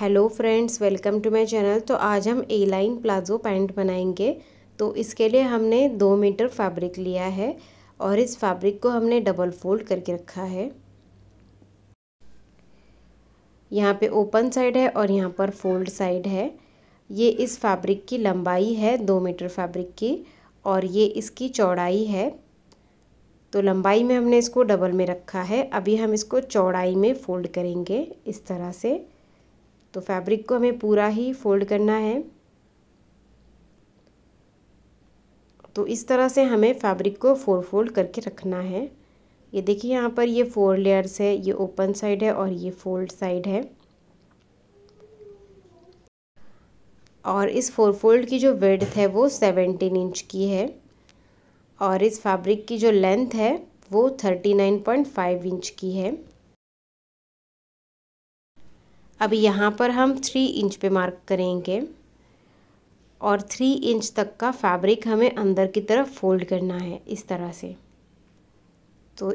hello friends welcome to my channel तो आज हम ए लाइन प्लाजो पैंट बनाएंगे तो इसके लिए हमने दो मीटर फैब्रिक लिया है और इस फैब्रिक को हमने डबल फोल्ड करके रखा है यहाँ पे ओपन साइड है और यहाँ पर फोल्ड साइड है ये इस फैब्रिक की लंबाई है दो मीटर फैब्रिक की और ये इसकी चौड़ाई है तो लंबाई में हमने इसको डबल में रखा है अभी हम इसको चौड़ाई में फोल्ड करेंगे इस तरह से तो फैब्रिक को हमें पूरा ही फोल्ड करना है तो इस तरह से हमें फैब्रिक को फोर फोल्ड करके रखना है ये देखिए यहाँ पर ये फोर लेयर्स है ये ओपन साइड है और ये फोल्ड साइड है और इस फोर फोल्ड की जो वेड्थ है वो सेवेंटीन इंच की है और इस फैब्रिक की जो लेंथ है वो thirty nine point five inch की है अब यहाँ पर हम थ्री इंच पे मार्क करेंगे और थ्री इंच तक का फैब्रिक हमें अंदर की तरफ फोल्ड करना है इस तरह से तो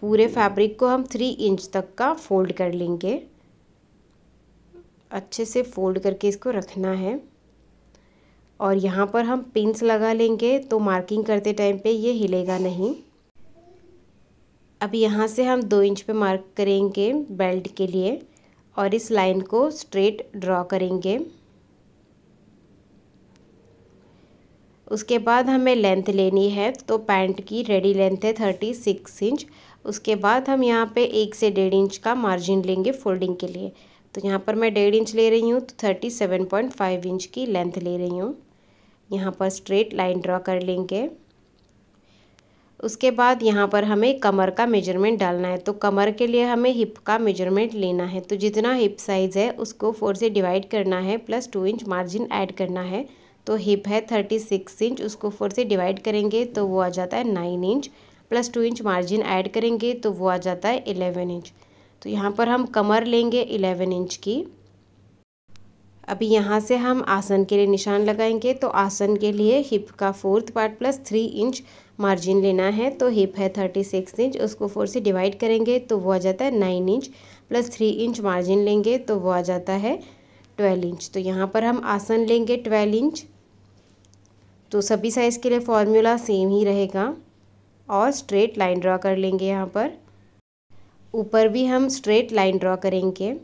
पूरे फैब्रिक को हम थ्री इंच तक का फोल्ड कर लेंगे अच्छे से फोल्ड करके इसको रखना है और यहाँ पर हम पिंस लगा लेंगे तो मार्किंग करते टाइम पे ये हिलेगा नहीं अब यहाँ से हम दो इंच पे मार्क करेंगे बेल्ट के लिए और इस लाइन को स्ट्रेट ड्रॉ करेंगे उसके बाद हमें लेंथ लेनी है तो पैंट की रेडी लेंथ है थर्टी सिक्स इंच उसके बाद हम यहाँ पे एक से डेढ़ इंच का मार्जिन लेंगे फोल्डिंग के लिए तो यहाँ पर मैं डेढ़ इंच ले रही हूँ तो thirty seven point five inch की लेंथ ले रही हूँ यहाँ पर स्ट्रेट लाइन ड्रॉ कर लेंगे उसके बाद यहाँ पर हमें कमर का मेजरमेंट डालना है तो कमर के लिए हमें हिप का मेजरमेंट लेना है तो जितना हिप साइज़ है उसको फोर से डिवाइड करना है plus two inch margin add करना है तो हिप है थर्टी सिक्स इंच उसको फोर से डिवाइड करेंगे तो वो आ जाता है nine inch plus two inch margin add करेंगे तो वो आ जाता है एलेवन इंच तो यहाँ पर हम कमर लेंगे एलेवन इंच की अभी यहाँ से हम आसन के लिए निशान लगाएंगे तो आसन के लिए हिप का fourth part plus three inch margin लेना है तो हिप है थर्टी सिक्स इंच उसको फोर से डिवाइड करेंगे तो वो आ जाता है nine inch plus three inch margin लेंगे तो वो आ जाता है ट्वेल्व इंच तो यहाँ पर हम आसन लेंगे ट्वेल्व इंच तो सभी साइज़ के लिए फॉर्मूला सेम ही रहेगा और स्ट्रेट लाइन ड्रॉ कर लेंगे यहाँ पर ऊपर भी हम स्ट्रेट लाइन ड्रॉ करेंगे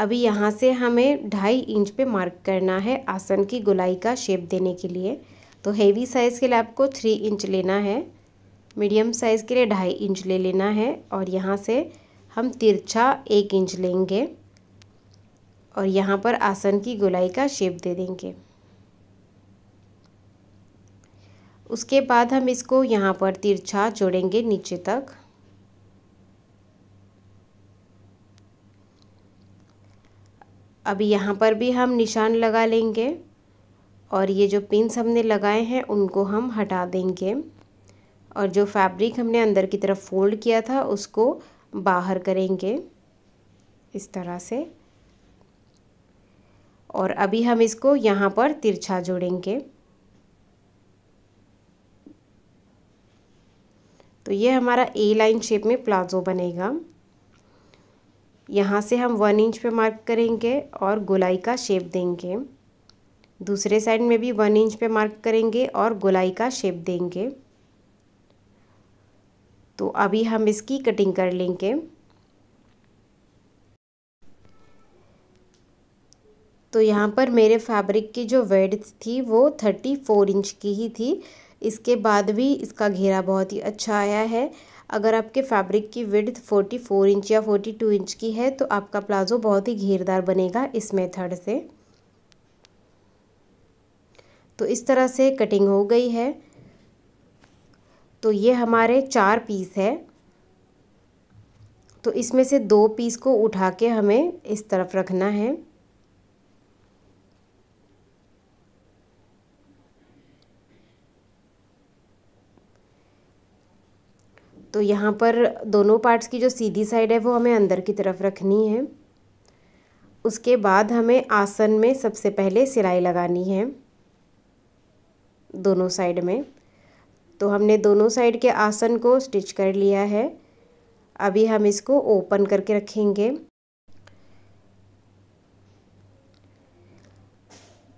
अभी यहाँ से हमें ढाई इंच पे मार्क करना है आसन की गोलाई का शेप देने के लिए तो हेवी साइज़ के लिए आपको थ्री इंच लेना है मीडियम साइज़ के लिए ढाई इंच ले लेना है और यहाँ से हम तिरछा एक इंच लेंगे और यहाँ पर आसन की गोलाई का शेप दे देंगे उसके बाद हम इसको यहाँ पर तिरछा जोड़ेंगे नीचे तक अभी यहाँ पर भी हम निशान लगा लेंगे और ये जो पिंस हमने लगाए हैं उनको हम हटा देंगे और जो फैब्रिक हमने अंदर की तरफ फोल्ड किया था उसको बाहर करेंगे इस तरह से और अभी हम इसको यहाँ पर तिरछा जोड़ेंगे तो ये हमारा ए लाइन शेप में प्लाजो बनेगा यहाँ से हम वन इंच पे मार्क करेंगे और गोलाई का शेप देंगे दूसरे साइड में भी वन इंच पे मार्क करेंगे और गोलाई का शेप देंगे तो अभी हम इसकी कटिंग कर लेंगे तो यहाँ पर मेरे फैब्रिक की जो वेड्थ थी वो थर्टी फोर इंच की ही थी इसके बाद भी इसका घेरा बहुत ही अच्छा आया है अगर आपके फैब्रिक की विड्थ फोर इंच या फोर्टी टू इंच की है तो आपका प्लाज़ो बहुत ही घेरदार बनेगा इस मेथड से तो इस तरह से कटिंग हो गई है तो ये हमारे चार पीस है तो इसमें से दो पीस को उठा के हमें इस तरफ रखना है तो यहाँ पर दोनों पार्ट्स की जो सीधी साइड है वो हमें अंदर की तरफ रखनी है उसके बाद हमें आसन में सबसे पहले सिलाई लगानी है दोनों साइड में तो हमने दोनों साइड के आसन को स्टिच कर लिया है अभी हम इसको ओपन करके रखेंगे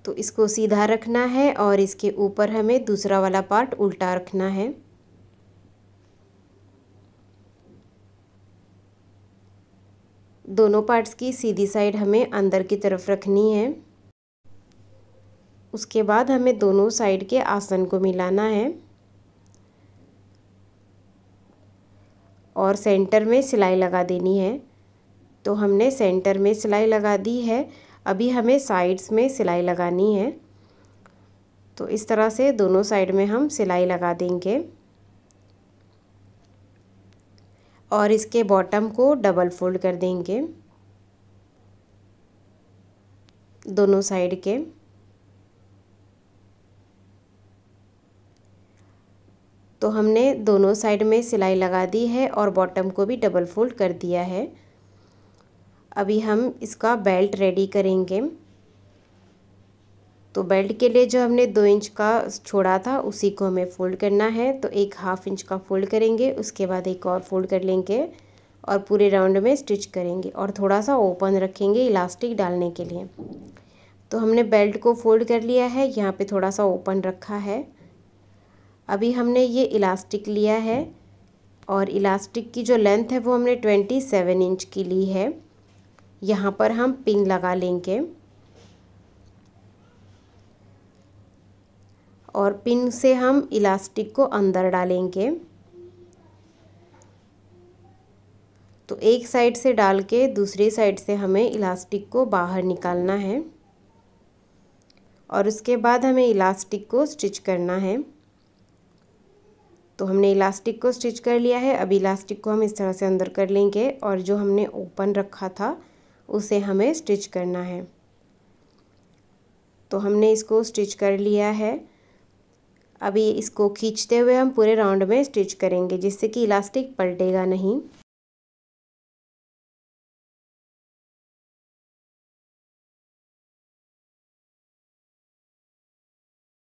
तो इसको सीधा रखना है और इसके ऊपर हमें दूसरा वाला पार्ट उल्टा रखना है दोनों पार्ट्स की सीधी साइड हमें अंदर की तरफ रखनी है उसके बाद हमें दोनों साइड के आसन को मिलाना है और सेंटर में सिलाई लगा देनी है तो हमने सेंटर में सिलाई लगा दी है अभी हमें साइड्स में सिलाई लगानी है तो इस तरह से दोनों साइड में हम सिलाई लगा देंगे और इसके बॉटम को डबल फोल्ड कर देंगे दोनों साइड के तो हमने दोनों साइड में सिलाई लगा दी है और बॉटम को भी डबल फोल्ड कर दिया है अभी हम इसका बेल्ट रेडी करेंगे तो बेल्ट के लिए जो हमने दो इंच का छोड़ा था उसी को हमें फ़ोल्ड करना है तो एक हाफ इंच का फ़ोल्ड करेंगे उसके बाद एक और फोल्ड कर लेंगे और पूरे राउंड में स्टिच करेंगे और थोड़ा सा ओपन रखेंगे इलास्टिक डालने के लिए तो हमने बेल्ट को फोल्ड कर लिया है यहाँ पे थोड़ा सा ओपन रखा है अभी हमने ये इलास्टिक लिया है और इलास्टिक की जो लेंथ है वो हमने ट्वेंटी सेवन इंच की ली है यहाँ पर हम पिन लगा लेंगे और पिन से हम इलास्टिक को अंदर डालेंगे तो एक साइड से डाल के दूसरी साइड से हमें इलास्टिक को बाहर निकालना है और उसके बाद हमें इलास्टिक को स्टिच करना है तो हमने इलास्टिक को स्टिच कर लिया है अब इलास्टिक को हम इस तरह से अंदर कर लेंगे और जो हमने ओपन रखा था उसे हमें स्टिच करना है तो हमने इसको स्टिच कर लिया है अभी इसको खींचते हुए हम पूरे राउंड में स्टिच करेंगे जिससे कि इलास्टिक पलटेगा नहीं